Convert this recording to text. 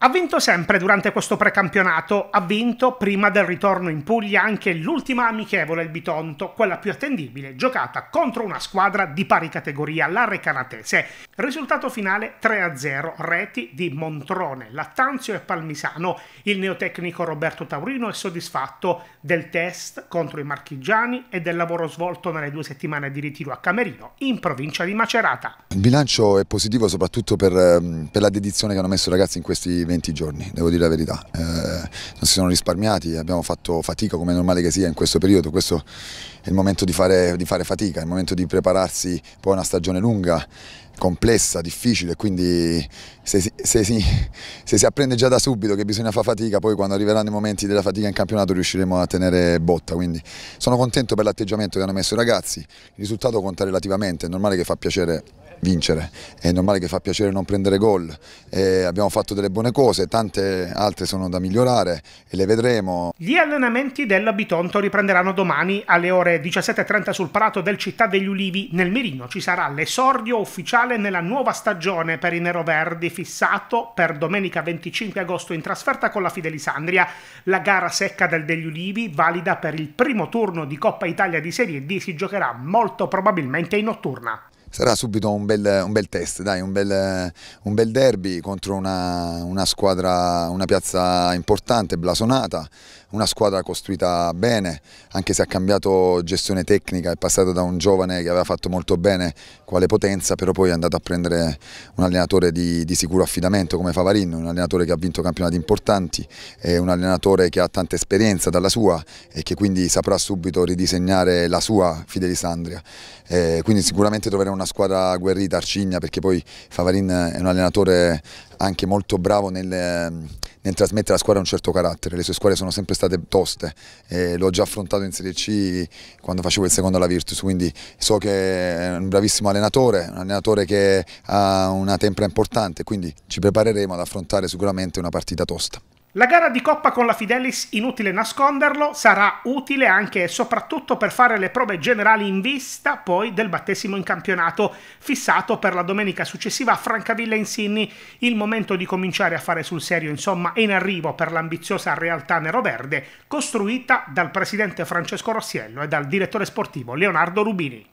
Ha vinto sempre durante questo precampionato, ha vinto prima del ritorno in Puglia anche l'ultima amichevole il Bitonto, quella più attendibile, giocata contro una squadra di pari categoria, la Recanatese. Risultato finale 3-0, reti di Montrone, Lattanzio e Palmisano. Il neotecnico Roberto Taurino è soddisfatto del test contro i marchigiani e del lavoro svolto nelle due settimane di ritiro a Camerino, in provincia di Macerata. Il bilancio è positivo soprattutto per, ehm, per la dedizione che hanno messo i ragazzi in questi 20 giorni, devo dire la verità. Eh, non si sono risparmiati, abbiamo fatto fatica come è normale che sia in questo periodo, questo è il momento di fare, di fare fatica, è il momento di prepararsi poi a una stagione lunga, complessa, difficile, quindi se si, se, se si, apprende già da subito che bisogna fare fatica, poi quando arriveranno i momenti della fatica in campionato riusciremo a tenere botta, quindi sono contento per l'atteggiamento che hanno messo i ragazzi, il risultato conta relativamente, è normale che fa piacere vincere, è normale che fa piacere non prendere gol, eh, abbiamo fatto delle buone cose, tante altre sono da migliorare e le vedremo. Gli allenamenti della Bitonto riprenderanno domani alle ore 17.30 sul prato del Città degli Ulivi nel Mirino, ci sarà l'esordio ufficiale nella nuova stagione per i Neroverdi fissato per domenica 25 agosto in trasferta con la Fidelisandria, la gara secca del degli Ulivi valida per il primo turno di Coppa Italia di Serie D si giocherà molto probabilmente in notturna sarà subito un bel, un bel test, dai, un, bel, un, bel, derby contro una, una, squadra, una piazza importante, blasonata, una squadra costruita bene, anche se ha cambiato gestione tecnica, è passata da un giovane che aveva fatto molto bene quale potenza, però poi è andato a prendere un allenatore di, di sicuro affidamento come Favarin, un allenatore che ha vinto campionati importanti, è un allenatore che ha tanta esperienza dalla sua e che quindi saprà subito ridisegnare la sua Fidelisandria. Eh, quindi sicuramente troveremo una squadra guerrita, arcigna, perché poi Favarin è un allenatore anche molto bravo nel nel trasmettere alla squadra un certo carattere, le sue squadre sono sempre state toste, eh, l'ho già affrontato in Serie C quando facevo il secondo alla Virtus, quindi so che è un bravissimo allenatore, un allenatore che ha una tempra importante, quindi ci prepareremo ad affrontare sicuramente una partita tosta. La gara di coppa con la Fidelis, inutile nasconderlo, sarà utile anche e soprattutto per fare le prove generali in vista poi del battesimo in campionato, fissato per la domenica successiva a Francavilla in Sinni. Il momento di cominciare a fare sul serio, insomma, è in arrivo per l'ambiziosa realtà nero-verde, costruita dal presidente Francesco Rossiello e dal direttore sportivo Leonardo Rubini.